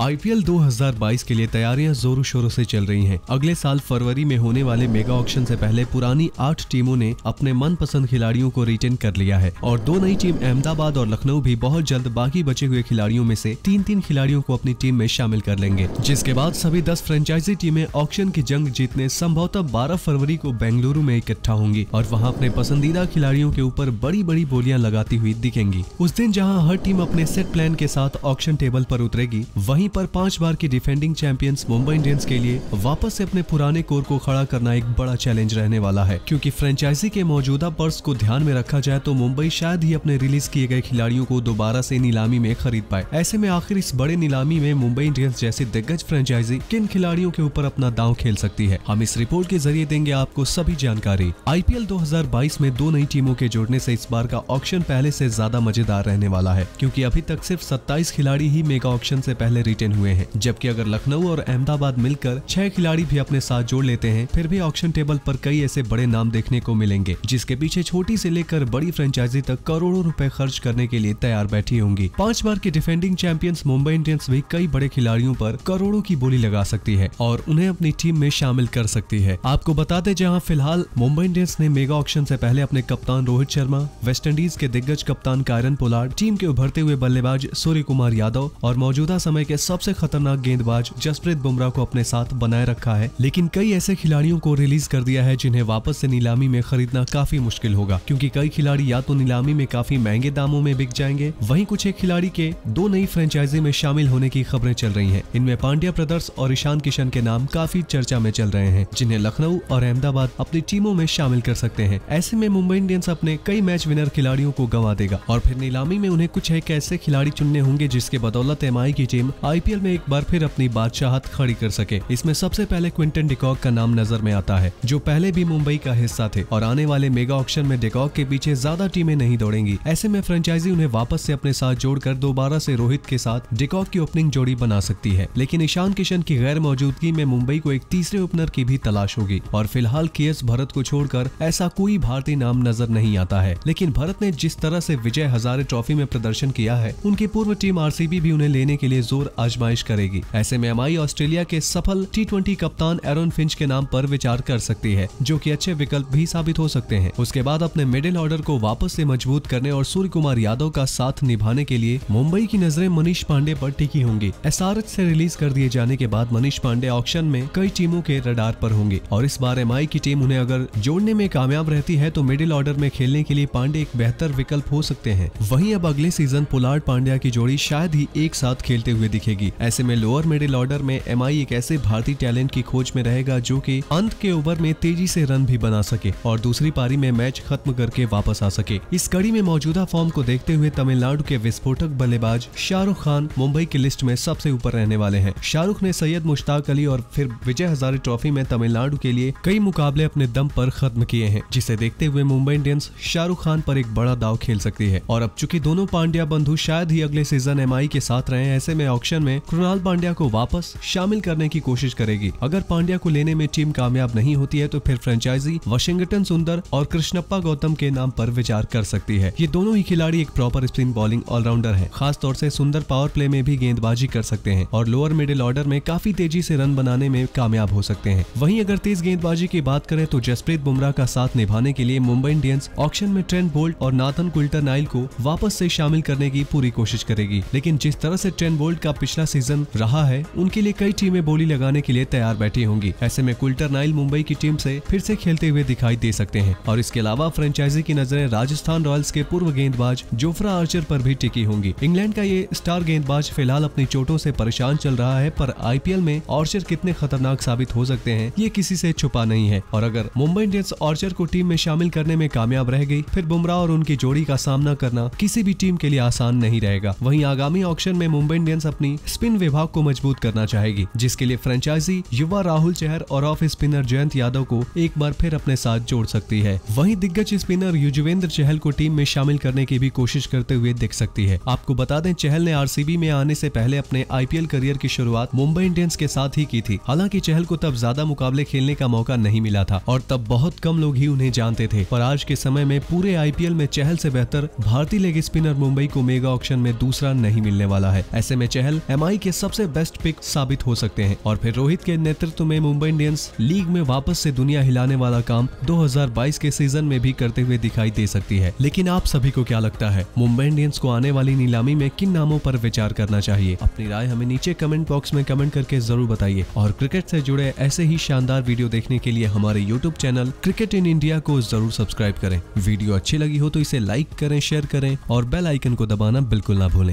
IPL 2022 के लिए तैयारियां जोरों शोरों से चल रही हैं। अगले साल फरवरी में होने वाले मेगा ऑक्शन से पहले पुरानी आठ टीमों ने अपने मनपसंद खिलाड़ियों को रिटेन कर लिया है और दो नई टीम अहमदाबाद और लखनऊ भी बहुत जल्द बाकी बचे हुए खिलाड़ियों में से तीन तीन खिलाड़ियों को अपनी टीम में शामिल कर लेंगे जिसके बाद सभी दस फ्रेंचाइजी टीमें ऑक्शन की जंग जीतने संभवतः बारह फरवरी को बेंगलुरु में इकट्ठा होंगी और वहाँ अपने पसंदीदा खिलाड़ियों के ऊपर बड़ी बड़ी बोलियां लगाती हुई दिखेंगी उस दिन जहाँ हर टीम अपने सेट प्लान के साथ ऑक्शन टेबल आरोप उतरेगी वही वहीं पर पांच बार की डिफेंडिंग चैंपियंस मुंबई इंडियंस के लिए वापस से अपने पुराने कोर को खड़ा करना एक बड़ा चैलेंज रहने वाला है क्योंकि फ्रेंचाइजी के मौजूदा पर्स को ध्यान में रखा जाए तो मुंबई शायद ही अपने रिलीज किए गए खिलाड़ियों को दोबारा से नीलामी में खरीद पाए ऐसे में आखिर इस बड़े नीलामी में मुंबई इंडियंस जैसी दिग्गज फ्रेंचाइजी किन खिलाड़ियों के ऊपर अपना दाव खेल सकती है हम इस रिपोर्ट के जरिए देंगे आपको सभी जानकारी आई पी में दो नई टीमों के जुड़ने ऐसी इस बार का ऑप्शन पहले ऐसी ज्यादा मजेदार रहने वाला है क्यूँकी अभी तक सिर्फ सत्ताईस खिलाड़ी ही मेगा ऑप्शन ऐसी पहले रिटेन हुए हैं जबकि अगर लखनऊ और अहमदाबाद मिलकर छह खिलाड़ी भी अपने साथ जोड़ लेते हैं फिर भी ऑक्शन टेबल पर कई ऐसे बड़े नाम देखने को मिलेंगे जिसके पीछे छोटी से लेकर बड़ी फ्रेंचाइजी तक करोड़ों रूपए खर्च करने के लिए तैयार बैठी होंगी पांच बार के डिफेंडिंग चैंपियंस मुंबई इंडियंस भी कई बड़े खिलाड़ियों पर करोड़ों की बोली लगा सकती है और उन्हें अपनी टीम में शामिल कर सकती है आपको बता दें जहाँ फिलहाल मुंबई इंडियंस ने मेगा ऑप्शन से पहले अपने कप्तान रोहित शर्मा वेस्ट इंडीज के दिग्गज कप्तान कायरन पोलार्ड टीम के उभरते हुए बल्लेबाज सूर्य कुमार यादव और मौजूदा समय के सबसे खतरनाक गेंदबाज जसप्रीत बुमराह को अपने साथ बनाए रखा है लेकिन कई ऐसे खिलाड़ियों को रिलीज कर दिया है जिन्हें वापस से नीलामी में खरीदना काफी मुश्किल होगा क्योंकि कई खिलाड़ी या तो नीलामी में काफी महंगे दामों में बिक जाएंगे वहीं कुछ एक खिलाड़ी के दो नई फ्रेंचाइजी में शामिल होने की खबरें चल रही है इनमें पांड्या ब्रदर्स और ईशान किशन के नाम काफी चर्चा में चल रहे हैं जिन्हें लखनऊ और अहमदाबाद अपनी टीमों में शामिल कर सकते हैं ऐसे में मुंबई इंडियंस अपने कई मैच विनर खिलाड़ियों को गंवा देगा और फिर नीलामी में उन्हें कुछ एक ऐसे खिलाड़ी चुनने होंगे जिसके बदौलत एम की टीम आई आईपीएल में एक बार फिर अपनी बादशाहत खड़ी कर सके इसमें सबसे पहले क्विंटन डिकॉक का नाम नजर में आता है जो पहले भी मुंबई का हिस्सा थे और आने वाले मेगा ऑप्शन में डिकॉक के पीछे ज्यादा टीमें नहीं दौड़ेंगी ऐसे में फ्रेंचाइजी उन्हें वापस से अपने साथ जोड़कर दोबारा से रोहित के साथ डिकॉक की ओपनिंग जोड़ी बना सकती है लेकिन ईशान किशन की गैर मौजूदगी में मुंबई को एक तीसरे ओपनर की भी तलाश होगी और फिलहाल के भारत को छोड़कर ऐसा कोई भारतीय नाम नजर नहीं आता है लेकिन भारत ने जिस तरह से विजय हजारे ट्रॉफी में प्रदर्शन किया है उनकी पूर्व टीम आरसीबी भी उन्हें लेने के लिए जोर आजमाइश करेगी ऐसे में एमआई ऑस्ट्रेलिया के सफल टी कप्तान एरोन फिंच के नाम पर विचार कर सकती है जो की अच्छे विकल्प भी साबित हो सकते हैं उसके बाद अपने मिडिल ऑर्डर को वापस से मजबूत करने और सूर्य कुमार यादव का साथ निभाने के लिए मुंबई की नजरें मनीष पांडे पर टिकी होंगी एस से रिलीज कर दिए जाने के बाद मनीष पांडे ऑक्शन में कई टीमों के रडार पर होंगे और इस बार एमआई की टीम उन्हें अगर जोड़ने में कामयाब रहती है तो मिडिल ऑर्डर में खेलने के लिए पांडे एक बेहतर विकल्प हो सकते हैं वहीं अब अगले सीजन पुलाड़ पांड्या की जोड़ी शायद ही एक साथ खेलते हुए दिखेगी रहेगी ऐसे में लोअर मिडिल ऑर्डर में एम एक ऐसे भारतीय टैलेंट की खोज में रहेगा जो की अंत के ओवर में तेजी ऐसी रन भी बना सके और दूसरी पारी में मैच खत्म करके वापस आ सके इस कड़ी में मौजूदा फॉर्म को देखते हुए तमिलनाडु के विस्फोटक बल्लेबाज शाहरुख खान मुंबई की लिस्ट में सबसे ऊपर रहने वाले हैं शाहरुख ने सैयद मुश्ताक अली और फिर विजय हजारे ट्रॉफी में तमिलनाडु के लिए कई मुकाबले अपने दम पर खत्म किए हैं जिसे देखते हुए मुंबई इंडियंस शाहरुख खान पर एक बड़ा दाव खेल सकती है और अब चूंकि दोनों पांड्या बंधु शायद ही अगले सीजन एम के साथ रहे ऐसे में ऑप्शन में कृणाल पांड्या को वापस शामिल करने की कोशिश करेगी अगर पांड्या को लेने में टीम कामयाब नहीं होती है तो फिर फ्रेंचाइजी वाशिंगटन सुंदर और कृष्णप्पा गौतम के नाम पर विचार कर सकती है ये दोनों ही खिलाड़ी एक प्रॉपर स्पिन बॉलिंग ऑलराउंडर है खास तौर से सुंदर पावर प्ले में भी गेंदबाजी कर सकते हैं और लोअर मिडिल ऑर्डर में काफी तेजी से रन बनाने में कामयाब हो सकते हैं वहीं अगर तेज गेंदबाजी की बात करें तो जसप्रीत बुमराह का साथ निभाने के लिए मुंबई इंडियंस ऑप्शन में ट्रेंट बोल्ट और नाथन कुल्टर नाइल को वापस से शामिल करने की पूरी कोशिश करेगी लेकिन जिस तरह से ट्रेंट बोल्ट का पिछला सीजन रहा है उनके लिए कई टीमें बोली लगाने के लिए तैयार बैठी होंगी ऐसे में कुल्टर नाइल मुंबई की टीम से फिर से खेलते हुए दिखाई दे सकते हैं और इसके अलावा फ्रेंचाइजी की नजरें राजस्थान रॉयल्स के पूर्व गेंदबाज जोफ्रा आर्चर पर भी टिकी होंगी इंग्लैंड का ये स्टार गेंदबाज फिलहाल अपनी चोटों से परेशान चल रहा है पर आईपीएल में ऑर्चर कितने खतरनाक साबित हो सकते हैं ये किसी से छुपा नहीं है और अगर मुंबई इंडियंस ऑर्चर को टीम में शामिल करने में कामयाब रह गई फिर बुमराह और उनकी जोड़ी का सामना करना किसी भी टीम के लिए आसान नहीं रहेगा वहीं आगामी ऑक्शन में मुंबई इंडियंस अपनी कंपनी स्पिन विभाग को मजबूत करना चाहेगी जिसके लिए फ्रेंचाइजी युवा राहुल चेहर और ऑफ स्पिनर जयंत यादव को एक बार फिर अपने साथ जोड़ सकती है वही दिग्गज स्पिनर युजवेंद्र चहल को टीम में शामिल करने की भी कोशिश करते हुए दिख सकती है आपको बता दें चहल ने आर में आने से पहले अपने आई करियर की शुरुआत मुंबई इंडियंस के साथ ही की थी हालांकि चहल को तब ज्यादा मुकाबले खेलने का मौका नहीं मिला था और तब बहुत कम लोग ही उन्हें जानते थे पर आज के समय में पूरे आईपीएल में चहल से बेहतर भारतीय लेग स्पिनर मुंबई को मेगा ऑप्शन में दूसरा नहीं मिलने वाला है ऐसे में चहल एम के सबसे बेस्ट पिक साबित हो सकते हैं और फिर रोहित के नेतृत्व में मुंबई इंडियंस लीग में वापस से दुनिया हिलाने वाला काम 2022 के सीजन में भी करते हुए दिखाई दे सकती है लेकिन आप सभी को क्या लगता है मुंबई इंडियंस को आने वाली नीलामी में किन नामों पर विचार करना चाहिए अपनी राय हमें नीचे कमेंट बॉक्स में कमेंट करके जरूर बताइए और क्रिकेट से जुड़े ऐसे ही शानदार वीडियो देखने के लिए हमारे YouTube channel cricket in India को जरूर सब्सक्राइब करें वीडियो अच्छी लगी हो तो इसे लाइक करें शेयर करें और बेल आइकन को दबाना बिल्कुल ना भूलें